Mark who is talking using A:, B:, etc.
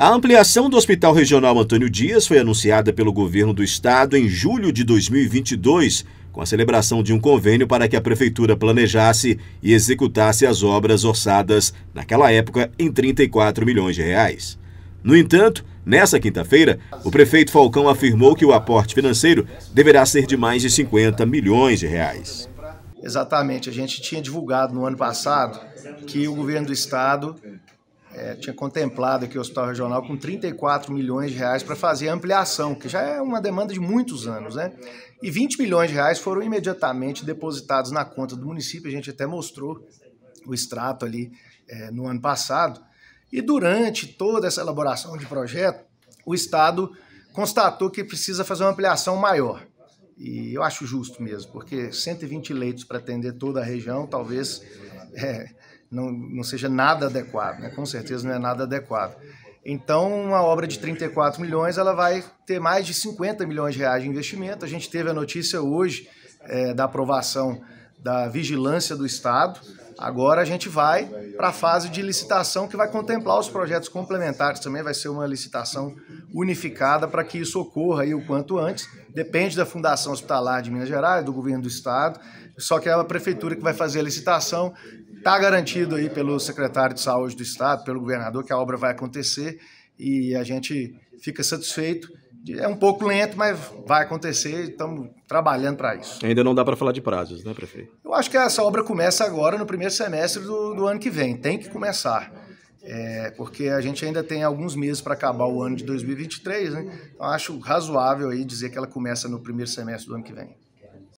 A: A ampliação do Hospital Regional Antônio Dias foi anunciada pelo governo do estado em julho de 2022, com a celebração de um convênio para que a prefeitura planejasse e executasse as obras orçadas naquela época em 34 milhões de reais. No entanto, nessa quinta-feira, o prefeito Falcão afirmou que o aporte financeiro deverá ser de mais de 50 milhões de reais.
B: Exatamente, a gente tinha divulgado no ano passado que o governo do estado é, tinha contemplado aqui o Hospital Regional com 34 milhões de reais para fazer a ampliação, que já é uma demanda de muitos anos, né? E 20 milhões de reais foram imediatamente depositados na conta do município, a gente até mostrou o extrato ali é, no ano passado. E durante toda essa elaboração de projeto, o Estado constatou que precisa fazer uma ampliação maior. E eu acho justo mesmo, porque 120 leitos para atender toda a região, talvez é, não, não seja nada adequado, né? com certeza não é nada adequado. Então, uma obra de 34 milhões, ela vai ter mais de 50 milhões de reais de investimento. A gente teve a notícia hoje é, da aprovação da vigilância do Estado. Agora a gente vai para a fase de licitação que vai contemplar os projetos complementares também, vai ser uma licitação unificada para que isso ocorra aí o quanto antes. Depende da Fundação Hospitalar de Minas Gerais, do governo do estado, só que é a prefeitura que vai fazer a licitação Está garantido aí pelo secretário de saúde do estado, pelo governador, que a obra vai acontecer e a gente fica satisfeito. É um pouco lento, mas vai acontecer estamos trabalhando para isso.
A: Ainda não dá para falar de prazos, né, prefeito?
B: Eu acho que essa obra começa agora, no primeiro semestre do, do ano que vem. Tem que começar. É, porque a gente ainda tem alguns meses para acabar o ano de 2023, né? Então acho razoável aí dizer que ela começa no primeiro semestre do ano que vem.